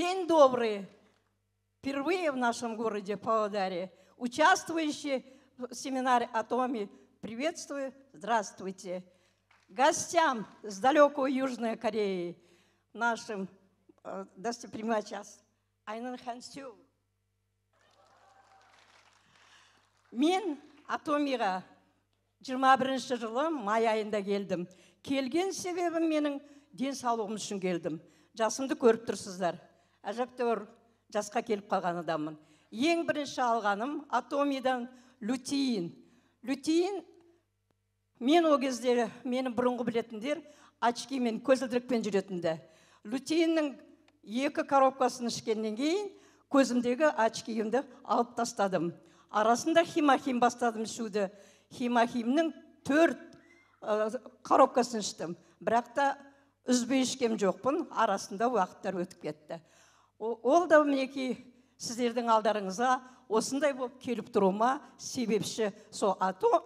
День добрый. Впервые в нашем городе Павлодаре участвующие в семинаре о томе приветствую, здравствуйте. Гостям с далекой Южной Кореи, нашим э, достопримечательством, Айнан Хансю. Мин Атомира 21 жылы май айында келдім. Келген себебім менің денсаулығым үшін келдім. Жасымды көріп тұрсыздар. әжептәуір жасқа келіп қалған адаммын ең бірінші алғаным атомидан лютеин лютеин мен ол кезде мені бұрынғы білетіндер очкимен көзілдірікпен жүретінді лютеиннің екі коробкасын ішкеннен кейін көзімдегі очкиімді алып тастадым арасында химахим бастадым ішуді химахимнің төрт ә, коробкасын іштім бірақ та үзбей ішкем жоқпын арасында уақыттар өтіп кетті ол да мінекей сіздердің алдарыңызға осындай болып келіп тұруыма себепші сол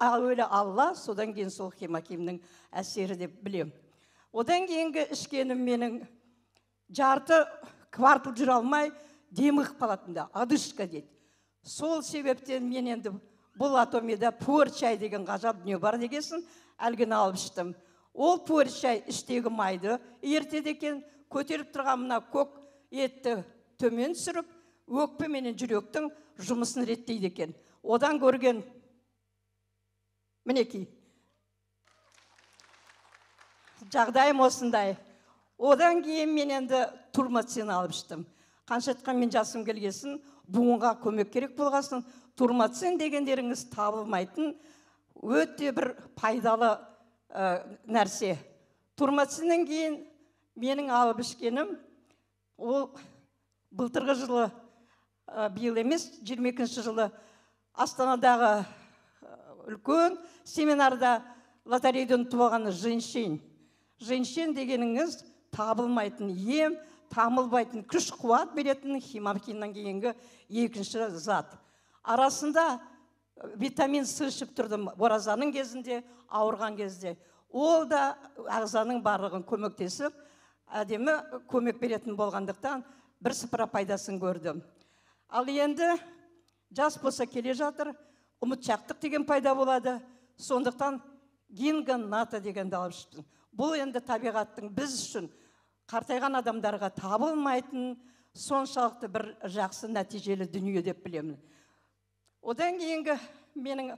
әуелі алла содан кейін сол хемакимнің әсері деп білем. одан кейінгі ішкенім менің жарты квартал жүре алмай демігіп қалатында одышка дейді сол себептен мен енді бұл атомида пуэр шай деген ғажап дүние бар дегенсін әлгіні алып іштім ол пуэр шай іштегі майды ертеді екен көтеріп тұрған мына көк етті төмен түсіріп өкпе менен жүректің жұмысын реттейді екен одан көрген мінекей жағдайым осындай одан кейін мен енді турмацин алып іштім қанша айтқан мен жасым келгесін буынға көмек керек болғасын турмацин дегендеріңіз табылмайтын өте бір пайдалы нәрсе турмациннен кейін менің алып ішкенім ол былтырғы жылы биыл емес екінші жылы астанадағы үлкен семинарда лотереядан ұтып алған женщин дегеніңіз табылмайтын ем тамылбайтын күш қуат беретін химаркиннан кейінгі екінші зат арасында витамин с ішіп тұрдым оразаның кезінде ауырған кезде ол да ағзаның барлығын көмектесіп әдемі көмек беретін болғандықтан бір сыпыра пайдасын көрдім ал енді жас болса келе жатыр ұмытшақтық деген пайда болады сондықтан гинга ната дегенді алып шықтым бұл енді табиғаттың біз үшін қартайған адамдарға табылмайтын соншалықты бір жақсы нәтижелі дүние деп білемін одан кейінгі менің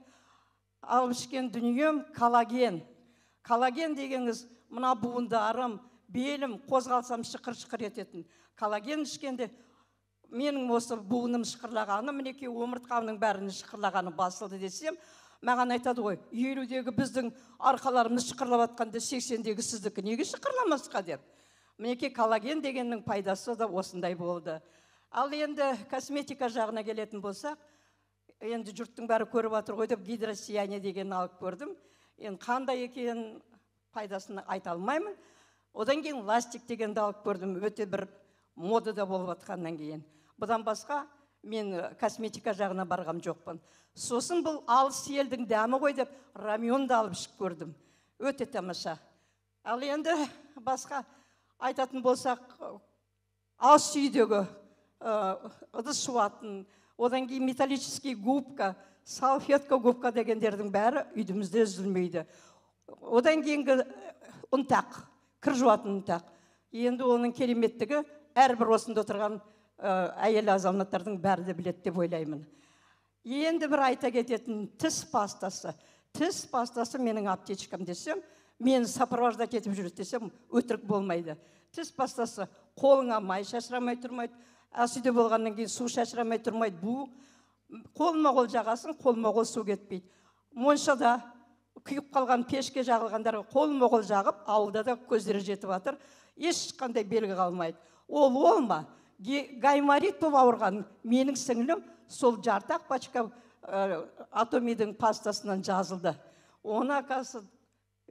алып ішкен дүнием коллаген коллаген дегеніңіз мына буындарым белім қозғалсам шықыр шықыр ететін коллаген ішкенде менің осы буыным шықырлағаны мінекей омыртқамның бәрінің шықырлағаны басылды десем маған айтады ғой елудегі біздің арқаларымыз шықырлап жатқанда сексендегі сіздікі неге шықырламасқа деп мінекей коллаген дегеннің пайдасы да осындай болды ал енді косметика жағына келетін болсақ енді жұрттың бәрі көріп жатыр ғой деп гидросияние деген алып көрдім енді қандай екенін пайдасын айта алмаймын одан кейін ластик дегенді алып көрдім өте бір модада болып жатқаннан кейін бұдан басқа мен э, косметика жағына барғам жоқпын сосын бұл алыс елдің дәмі ғой деп раменді алып ішіп көрдім өте тамаша ал енді басқа айтатын болсақ э, ас үйдегі э, ыдыс жуатын одан кейін металлический губка салфетка губка дегендердің бәрі үйімізде үзілмейді одан кейінгі ұнтақ кір жуатын енді оның кереметтігі әрбір осында отырған ә, әйел азаматтардың бәрі де біледі деп ойлаймын енді бір айта кететін тіс пастасы тіс пастасы менің аптечкам десем мен сопровождать етіп жүреді десем өтірік болмайды тіс пастасы қолыңа май шашырамай тұрмайды үйде болғаннан кейін су шашырамай тұрмайды бу қолма қол жағасың қолма қол су кетпейді моншада күйіп қалған пешке жағылғандарға қолма қол жағып ауылда да көздері жетіп жатыр ешқандай белгі қалмайды ол ол ма гайморит болып ауырған менің сіңілім сол жарты ақ пачка ә, э, атомидің пастасынан жазылды оны оказывается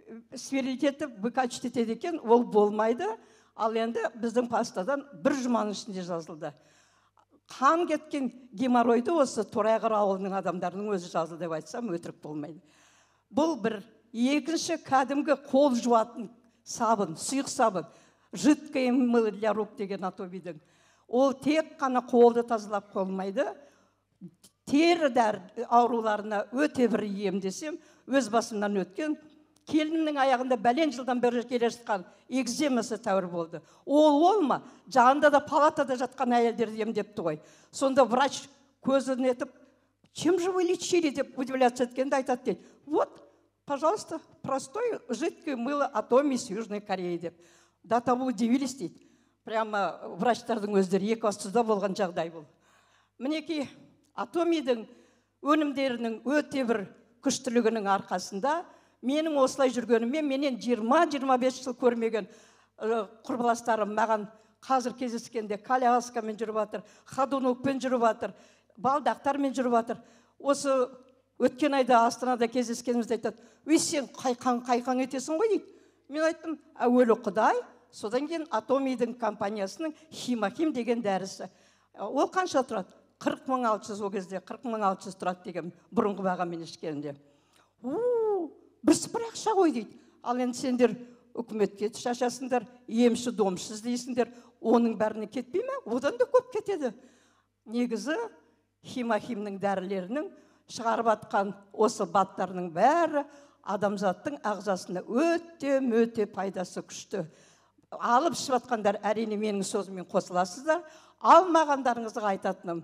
етіп выкачивать етеді екен ол болмайды ал енді біздің пастадан бір жұманың ішінде жазылды қан кеткен геморройды осы торайғыр ауылының адамдарының өзі жазды деп айтсам өтірік болмайды бұл бір екінші кәдімгі қол жуатын сабын сұйық сабын жидкое мыло для рук деген атобидің ол тек қана қолды тазалап қоймайды тері дәр ауруларына өте бір ем десем өз басымнан өткен келінімнің аяғында бәлен жылдан бері келе жатқан экземасы тәуір болды ол ол ма жанында да палатада жатқан әйелдерді емдепті ғой сонда врач көзін етіп чем же вы лечили деп удивляться еткенде айтады дейді вот пожалуйста простой жидкое мыло атоми из южной кореи деп до того удивились дейді прямо врачтардың өздері екі болған жағдай бұл мінекей атомидің өнімдерінің өте бір күштілігінің арқасында менің осылай жүргеніме менен 20-25 жыл көрмеген э, құрбыластарым маған қазір кездескенде коляскамен жүріп жатыр ходунокпен жүріп жатыр балдақтармен жүріп жатыр осы өткен айда астанада кездескенімізде айтады өй сен қайқаң қайқаң етесің ғой дейді мен айттым әуелі құдай содан кейін атомидің компаниясының химахим деген дәрісі ә, ол қанша тұрады қырық мың алты жүз ол кезде қырық мың алты жүз тұрады деген бұрынғы бағамен ішкенде у бірсыпыра ақша ғой дейді ал енді сендер үкіметке шашасыңдар емші домшы іздейсіңдер оның бәріне кетпей ме одан да көп кетеді негізі химахимнің дәрілерінің шығарып атқан осы баттарының бәрі адамзаттың ағзасына өте мөте пайдасы күшті алып ішіп жатқандар әрине менің сөзіммен қосыласыздар алмағандарыңызға айтатыным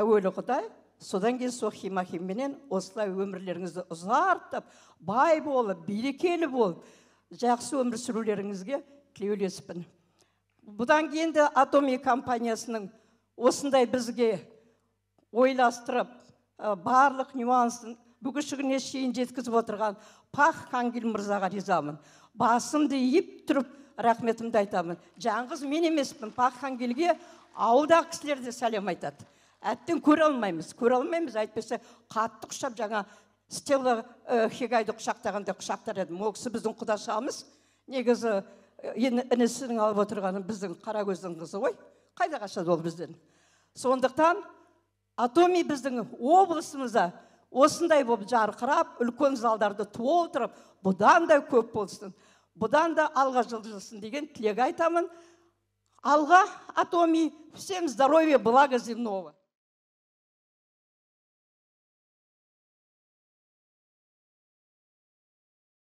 әуелі құдай содан кейін сол химахимменен осылай өмірлеріңізді ұзартып бай болып берекелі болып жақсы өмір сүрулеріңізге тілеулеспін бұдан кейін де атоми компаниясының осындай бізге ойластырып барлық нюансын бүгі шейін жеткізіп отырған пах хангел мырзаға ризамын басымды иіп тұрып рахметімді айтамын жаңғыз мен емеспін пах хангелге ауылдағы кісілер сәлем айтады әттең көре алмаймыз көре алмаймыз әйтпесе қатты құшап жаңа стелла ә, хигайды құшақтағанда құшақтар едім ол кісі біздің құдашамыз негізі інісінің алып отырғаны біздің қаракөздің қызы ғой қайда қашады ол бізден сондықтан атоми біздің облысымызда осындай болып жарқырап үлкен залдарды толтырып бұдан да көп болсын бұдан да алға жылжысын деген тілек айтамын алға атоми всем здоровья блага земного